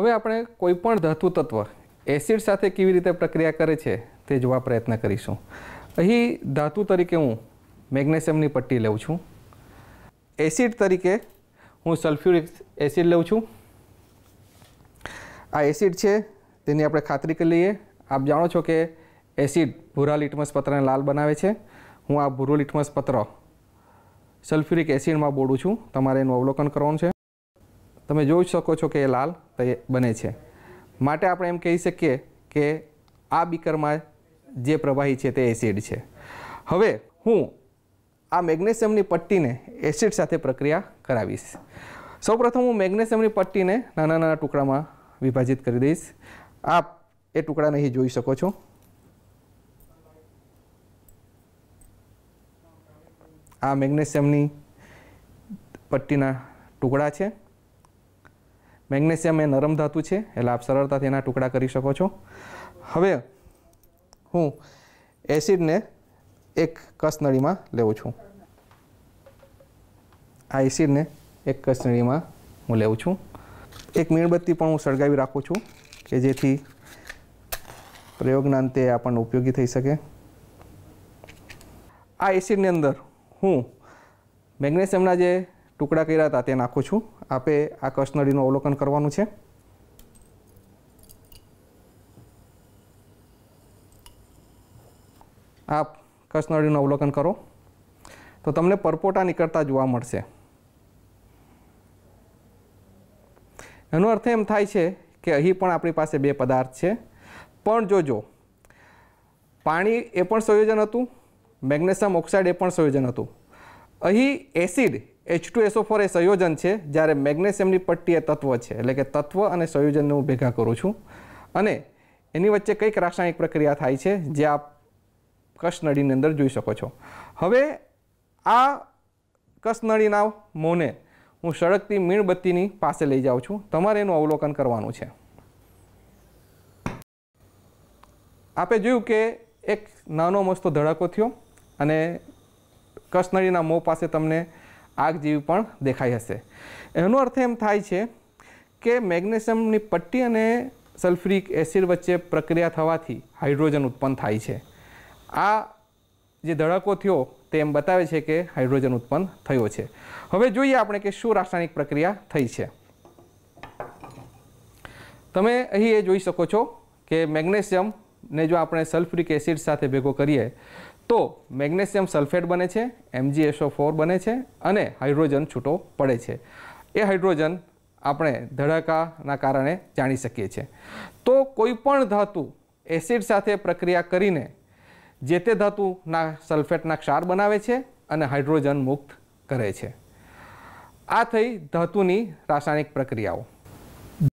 હવે આપણે કોઈપણ ધાતુ તત્વ એસિડ સાથે કેવી રીતે પ્રક્રિયા કરે છે તે જોવા પ્રયત્ન કરીશું અહીં ધાતુ તરીકે હું મેગ્નેશિયમની પટ્ટી લઉં છું એસિડ તરીકે હું સલ્ફ્યુરિક એસિડ લઉં છું આ એસિડ છે તેની આપણે ખાતરી કરી લઈએ આપ જાણો છો કે એસિડ ભૂરા લિટમસ પત્રને લાલ બનાવે છે હું આ ભૂરો લિટમસ પત્ર સલ્ફ્યુરિક એસિડમાં બોડું છું તમારે એનું અવલોકન કરવાનું છે તમે જોઈ શકો છો કે એ લાલ બને છે માટે આપણે એમ કહી શકીએ કે આ બીકરમાં જે પ્રવાહી છે તે એસિડ છે હવે હું આ મેગ્નેશિયમની પટ્ટીને એસિડ સાથે પ્રક્રિયા કરાવીશ સૌપ્રથમ હું મેગ્નેશિયમની પટ્ટીને નાના નાના ટુકડામાં વિભાજિત કરી દઈશ આપ એ ટુકડાને અહીં જોઈ શકો છો આ મેગ્નેશિયમની પટ્ટીના ટુકડા છે મેગ્નેશિયમ એ નરમ ધાતુ છે એટલે આપ સરળતાથી એના ટુકડા કરી શકો છો હવે હું એસિડને એક કસનળીમાં લેવું છું આ એસિડને એક કસનળીમાં હું લેવું છું એક મીણબત્તી પણ હું સળગાવી રાખું છું કે જેથી પ્રયોગના અંતે આપણને ઉપયોગી થઈ શકે આ એસિડની અંદર હું મેગ્નેશિયમના જે ટુકડા કર્યા હતા તે નાખું છું આપે આ કસનળીનું અવલોકન કરવાનું છે આપ કસનળીનું અવલોકન કરો તો તમને પરપોટા નીકળતા જોવા મળશે એનો અર્થ એમ થાય છે કે અહીં પણ આપણી પાસે બે પદાર્થ છે પણ જોજો પાણી એ પણ સંયોજન હતું મેગ્નેશિયમ ઓક્સાઇડ એ પણ સંયોજન હતું અહીં acid H two S O four એ સંયોજન છે જ્યારે મેગ્નેશિયમની પટ્ટી એ તત્વ છે એટલે કે તત્વ અને સંયોજનને હું ભેગા કરું છું અને એની વચ્ચે કંઈક રાસાયણિક પ્રક્રિયા થાય છે જે આપ કસનળીની અંદર જોઈ શકો છો હવે આ કસનળીના મોને હું સળગતી મીણબત્તીની પાસે લઈ જાઉં છું તમારે એનું અવલોકન કરવાનું છે આપે જોયું કે એક નાનો મસ્તો ધડાકો થયો અને કસનળીના મોં પાસે તમને આગ જેવી પણ દેખાઈ હશે એનો અર્થ એમ થાય છે કે મેગ્નેશિયમની પટ્ટી અને સલ્ફરિક એસિડ વચ્ચે પ્રક્રિયા થવાથી હાઇડ્રોજન ઉત્પન્ન થાય છે આ જે ધડકો થયો તે એમ બતાવે છે કે હાઇડ્રોજન ઉત્પન્ન થયો છે હવે જોઈએ આપણે કે શું રાસાયણિક પ્રક્રિયા થઈ છે તમે અહીં એ જોઈ શકો છો કે મેગ્નેશિયમને જો આપણે સલ્ફરિક એસિડ સાથે ભેગો કરીએ તો મેગ્નેશિયમ સલ્ફેટ બને છે એમજીએસઓ ફોર બને છે અને હાઇડ્રોજન છૂટો પડે છે એ હાઇડ્રોજન આપણે ધડાકાના કારણે જાણી શકીએ છીએ તો કોઈપણ ધાતુ એસિડ સાથે પ્રક્રિયા કરીને જે તે ધાતુના સલ્ફેટના ક્ષાર બનાવે છે અને હાઇડ્રોજન મુક્ત કરે છે આ થઈ ધાતુની રાસાયણિક પ્રક્રિયાઓ